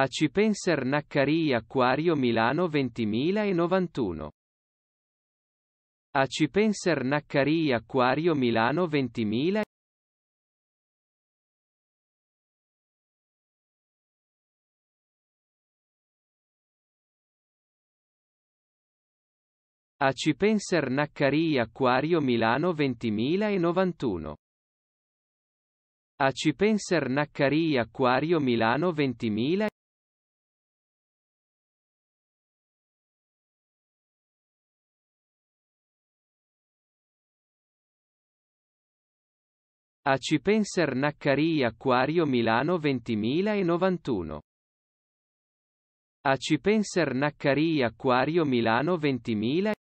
A Cipenser Naccari Acquario Milano 20091. Cipenser Naccari Acquario Milano 20000 Cipenser Naccari Acquario Milano 20091. Cipenser Naccari Acquario Milano 20000 A Cipenser Naccari Acquario Milano 20091. A Cipenser Naccari Acquario Milano 20000